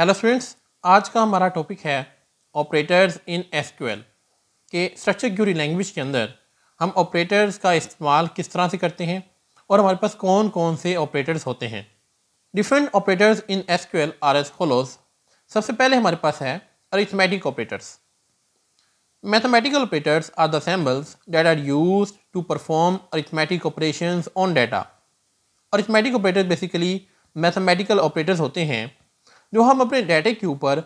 hello students आज का हमारा टॉपिक है ऑपरेटर्स इन एस के स्ट्रक्चर क्यूरी लैंग्वेज के अंदर हम ऑपरेटर्स का इस्तेमाल किस तरह से करते हैं और हमारे पास कौन कौन से ऑपरेटर्स होते हैं different operators in S are as follows सबसे पहले हमारे पास है arithmetic operators mathematical operators are the symbols that are use to perform arithmetic operation on data arithmetic operator basically mathematical operators होते हैं जो हम अपने डेटे के ऊपर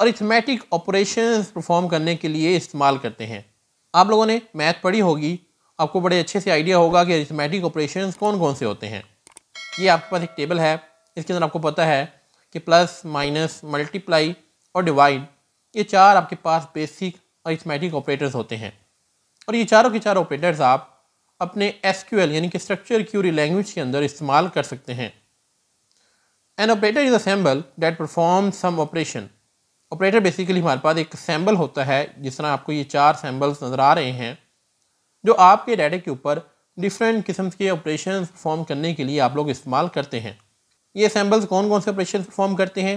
अरिथमेटिक ऑपरेशंस परफॉर्म करने के लिए इस्तेमाल करते हैं आप लोगों ने मैथ पढ़ी होगी आपको बड़े अच्छे से आइडिया होगा कि अरिथमेटिक ऑपरेशन कौन कौन से होते हैं ये आपके पास एक टेबल है इसके अंदर आपको पता है कि प्लस माइनस मल्टीप्लाई और डिवाइड ये चार आपके पास बेसिक अरिथमेटिक ऑपरेटर्स होते हैं और ये चारों के चार ऑपरेटर्स आप अपने एस यानी कि स्ट्रक्चर क्यूरी लैंग्वेज के अंदर इस्तेमाल कर सकते हैं an operator is a symbol that perform some operation operator basically हमारे पास एक सैम्बल होता है जिस तरह आपको ये चार सैम्बल्स नज़र आ रहे हैं जो आपके डाटा के ऊपर डिफरेंट किस्म के ऑपरेशन परफॉर्म करने के लिए आप लोग इस्तेमाल करते हैं ये सैम्बल्स कौन कौन से ऑपरेशन परफॉर्म करते हैं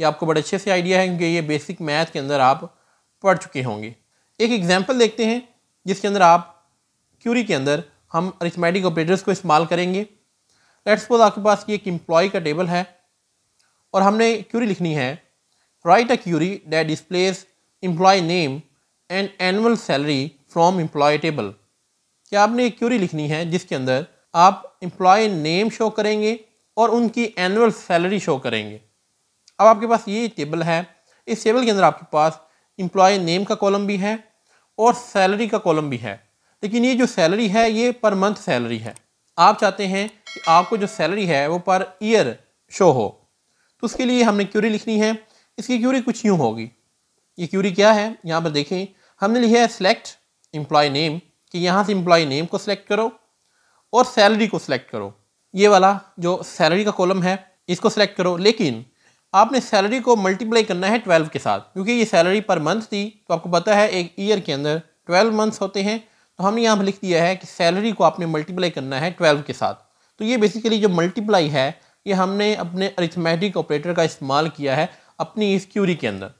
ये आपको बड़े अच्छे से आइडिया है क्योंकि ये बेसिक मैथ के अंदर आप पढ़ चुके होंगे एक एग्जाम्पल देखते हैं जिसके अंदर आप क्यूरी के अंदर हम अरिथमेटिक ऑपरेटर्स को इस्तेमाल करेंगे लेट्स सपोज आपके पास की एक एम्प्लॉय का टेबल है और हमने क्यूरी लिखनी है write a query that displays employee name and annual salary from employee table क्या आपने एक क्यूरी लिखनी है जिसके अंदर आप एम्प्लॉय नेम शो करेंगे और उनकी एनुअल सैलरी शो करेंगे अब आपके पास ये टेबल है इस टेबल के अंदर आपके पास एम्प्लॉय नेम का कॉलम भी है और सैलरी का कॉलम भी है लेकिन ये जो सैलरी है ये पर मंथ सैलरी है आप चाहते हैं कि आपको जो सैलरी है वो पर ईयर शो हो तो उसके लिए हमने क्यूरी लिखनी है इसकी क्यूरी कुछ यूँ होगी ये क्यूरी क्या है यहाँ पर देखें हमने लिखा है सेलेक्ट एम्प्लॉय नेम कि यहाँ से एम्प्लॉय नेम को सिलेक्ट करो और सैलरी को सिलेक्ट करो ये वाला जो सैलरी का कॉलम है इसको सिलेक्ट करो लेकिन आपने सैलरी को मल्टीप्लाई करना है ट्वेल्व के साथ क्योंकि ये सैलरी पर मंथ थी तो आपको पता है एक ईयर के अंदर ट्वेल्व मंथ्स होते हैं तो हमने यहाँ पर लिख दिया है कि सैलरी को आपने मल्टीप्लाई करना है ट्वेल्व के साथ तो ये बेसिकली जो मल्टीप्लाई है ये हमने अपने अरिथमेटिक ऑपरेटर का इस्तेमाल किया है अपनी इस क्यूरी के अंदर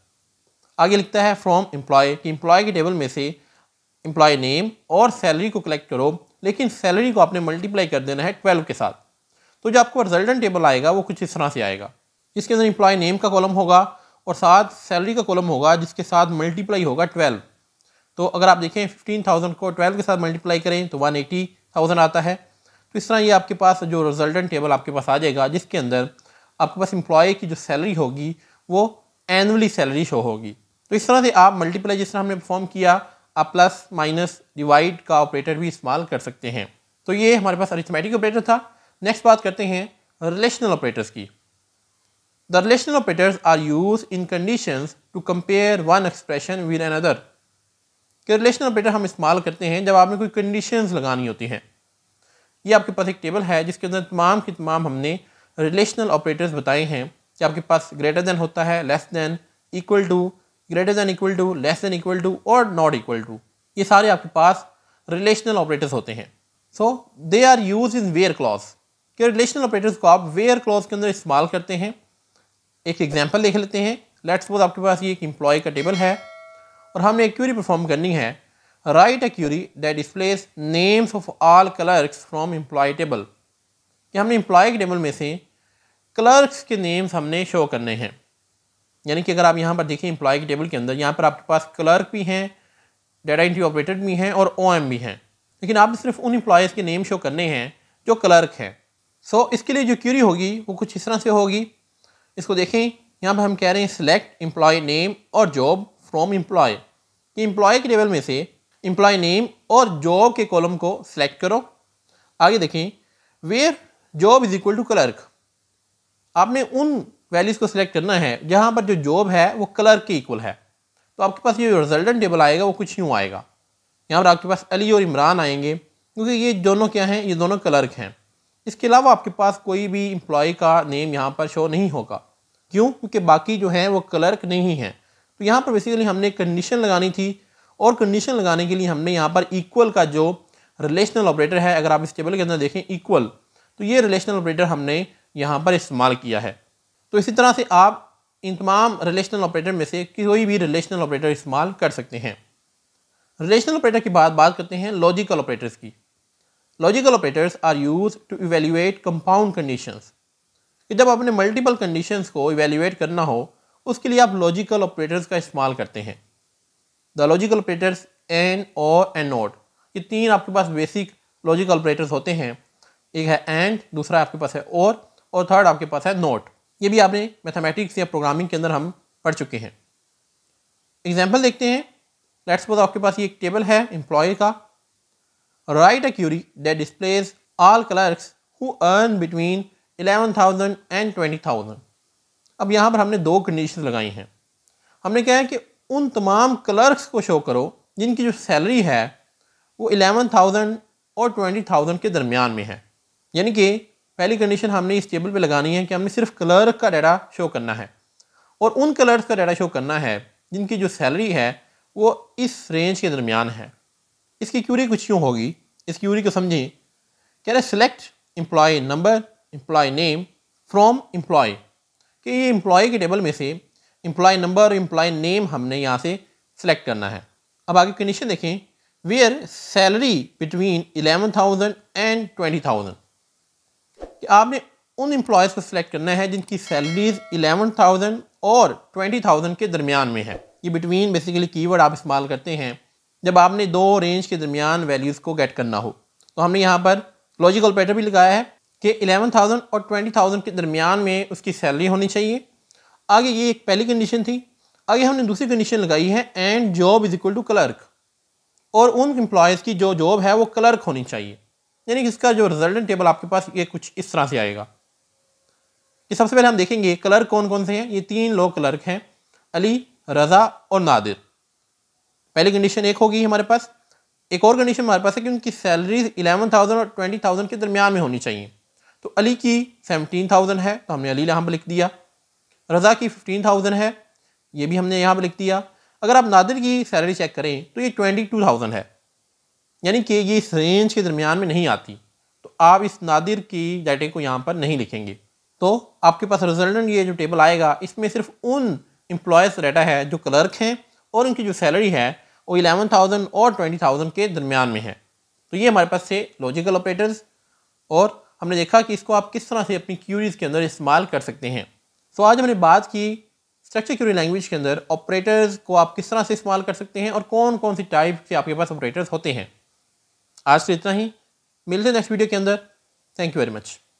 आगे लिखता है फ्रॉम एम्प्लॉय कि एम्प्लॉय के टेबल में से एम्प्लॉय नेम और सैलरी को कलेक्ट करो लेकिन सैलरी को आपने मल्टीप्लाई कर देना है ट्वेल्व के साथ तो जो आपको रिजल्टन टेबल आएगा वो कुछ इस तरह से आएगा इसके अंदर एम्प्लॉय नेम का कॉलम होगा और साथ सैलरी का कॉलम होगा जिसके साथ मल्टीप्लाई होगा ट्वेल्व तो अगर आप देखें फिफ्टीन थाउजेंड को ट्वेल्व के साथ मल्टीप्लाई करें तो वन एटी थाउजेंड आता है तो इस तरह ये आपके पास जो रिजल्टेंट टेबल आपके पास आ जाएगा जिसके अंदर आपके पास एम्प्लॉय की जो सैलरी होगी वो एनअली सैलरी शो होगी तो इस तरह से आप मल्टीप्लाई जिस तरह हमने परफॉर्म किया आप प्लस माइनस डिवाइड का ऑपरेटर भी इस्तेमाल कर सकते हैं तो ये हमारे पास अरिथमेटिक ऑपरेटर था नेक्स्ट बात करते हैं रिलेशनल ऑपरेटर्स की the relational operators are use in condition to compare one expression with other के रिलेशनल ऑपरेटर हम इस्तेमाल करते हैं जब आपने कोई कंडीशन लगानी होती हैं ये आपके पास एक टेबल है जिसके अंदर तमाम के तमाम हमने रिलेशनल ऑपरेटर्स बताए हैं कि आपके पास ग्रेटर देन होता है less than equal to greater than equal to less than equal to और नॉट इक्वल टू ये सारे आपके पास रिलेशनल ऑपरेटर्स होते हैं so they are use in where clause के रिलेशनल ऑपरेटर्स को आप वेयर क्लॉज के अंदर इस्तेमाल करते हैं एक एग्जाम्पल देख लेते हैं लेट्स सपोज आपके पास ये एक एम्प्लॉय का टेबल है और हमें एक क्यूरी परफॉर्म करनी है write a query that displays names of all clerks from employee table कि हमने employee table में से clerks के names हमने show करने हैं यानी कि अगर आप यहाँ पर देखें employee table के अंदर यहाँ पर आपके पास clerk भी हैं data entry operator भी हैं और OM भी हैं लेकिन आपने सिर्फ उन employees के name show करने हैं जो clerk हैं सो so, इसके लिए जो क्यूरी होगी वो कुछ इस तरह से होगी इसको देखें यहाँ पर हम कह रहे हैं सिलेक्ट एम्प्लॉय नेम और जॉब फ्रॉम एम्प्लॉय कि एम्प्लॉय के लेवल में से एम्प्लॉय नेम और जॉब के कॉलम को सिलेक्ट करो आगे देखें where job is equal to clerk आपने उन वैल्यूज़ को सिलेक्ट करना है जहाँ पर जो जॉब है वो क्लर्क के इक्वल है तो आपके पास ये रिजल्टेंट टेबल आएगा वो कुछ यूँ आएगा यहाँ पर आपके पास अली और इमरान आएंगे क्योंकि ये दोनों क्या हैं ये दोनों क्लर्क हैं इसके अलावा आपके पास कोई भी इम्प्लॉय का नेम यहाँ पर शो नहीं होगा क्यों क्योंकि बाकी जो हैं वो क्लर्क नहीं हैं तो यहाँ पर बेसिकली हमने कंडीशन लगानी थी और कंडीशन लगाने के लिए हमने यहाँ पर इक्वल का जो रिलेशनल ऑपरेटर है अगर आप इस टेबल के अंदर देखें इक्वल तो ये रिलेशनल ऑपरेटर हमने यहाँ पर इस्तेमाल किया है तो इसी तरह से आप इन तमाम रिलेशनल ऑपरेटर में से कोई भी रिलेशनल ऑपरेटर इस्तेमाल कर सकते हैं रिलेशनल ऑपरेटर की बात बात करते हैं लॉजिकल ऑपरेटर्स की logical operators are use to evaluate compound conditions कि जब आपने मल्टीपल कंडीशंस को इवेल्यूएट करना हो उसके लिए आप लॉजिकल ऑपरेटर्स का इस्तेमाल करते हैं the logical operators and or and not ये तीन आपके पास बेसिक लॉजिकल ऑपरेटर्स होते हैं एक है एंड दूसरा आपके पास है और और थर्ड आपके पास है नॉट ये भी आपने मैथमेटिक्स या प्रोग्रामिंग के अंदर हम पढ़ चुके हैं एग्जाम्पल देखते हैं लेट्स सपोज आपके पास ये एक टेबल है एम्प्लॉय का write a query that displays all clerks who earn between eleven thousand and twenty thousand अब यहाँ पर हमने दो कंडीशन लगाई हैं हमने क्या है कि उन तमाम क्लर्क्स को शो करो जिनकी जो सैलरी है वो एलेवन थाउजेंड और ट्वेंटी थाउजेंड के दरमियान में है यानी कि पहली कंडीशन हमने इस टेबल पे लगानी है कि हमने सिर्फ क्लर्क का डाटा शो करना है और उन क्लर्स का डाटा शो करना है जिनकी जो सैलरी है वो इस रेंज के दरमियान है इसकी क्यूरी कुछ यूँ होगी इस क्यूरी को समझें कह रहे select employee number employee name from employee कि ये एम्प्लॉय के टेबल में से इम्प्लॉय नंबर और इम्प्लॉय नेम हमने यहाँ से सेलेक्ट करना है अब आगे कंडीशन देखें where salary between eleven thousand and twenty thousand कि आपने उन एम्प्लॉयज़ को सिलेक्ट करना है जिनकी सैलरीज एलेवन थाउजेंड और ट्वेंटी थाउजेंड के दरमियान में है ये बिटवीन बेसिकली कीवर्ड आप इस्तेमाल करते हैं जब आपने दो रेंज के दरमियान वैल्यूज़ को गेट करना हो तो हमने यहाँ पर लॉजिकल पैटर्न भी लगाया है कि 11,000 और 20,000 के दरमियान में उसकी सैलरी होनी चाहिए आगे ये एक पहली कंडीशन थी आगे हमने दूसरी कंडीशन लगाई है and job is equal to clerk और उन एम्प्लॉयज़ की जो जॉब है वो क्लर्क होनी चाहिए यानी कि इसका जो रिजल्टेंट टेबल आपके पास ये कुछ इस तरह से आएगा कि सबसे पहले हम देखेंगे क्लर्क कौन कौन से हैं ये तीन लोग क्लर्क हैं अली रज़ा और नादिर पहली कंडीशन एक होगी हमारे पास एक और कंडीशन हमारे पास है कि उनकी सैलरीज इलेवन थाउजेंड और ट्वेंटी थाउजेंड के दरमियान में होनी चाहिए तो अली की सेवनटीन थाउजेंड है तो हमने अली यहाँ पर लिख दिया रज़ा की फिफ्टीन थाउजेंड है ये भी हमने यहाँ पर लिख दिया अगर आप नादिर की सैलरी चेक करें तो ये ट्वेंटी टू थाउजेंड है यानी कि ये इस रेंज के दरमियान में नहीं आती तो आप इस नादिर की डाटे को यहाँ पर नहीं लिखेंगे तो आपके पास रिजल्टन ये जो टेबल आएगा इसमें सिर्फ उन एम्प्लॉयज़ डाटा है जो क्लर्क हैं और उनकी जो सैलरी है वो इलेवन थाउजेंड और ट्वेंटी थाउजेंड के दरमियान में है तो ये हमारे पास से लॉजिकल ऑपरेटर्स और हमने देखा कि इसको आप किस तरह से अपनी क्यूरीज़ के अंदर इस्तेमाल कर सकते हैं सो so, आज हमने बात की स्ट्रक्चर क्यूरी लैंग्वेज के अंदर ऑपरेटर्स को आप किस तरह से इस्तेमाल कर सकते हैं और कौन कौन सी टाइप के आपके पास ऑपरेटर्स होते हैं आज से तो इतना ही मिलते हैं नेक्स्ट वीडियो के अंदर थैंक यू वेरी मच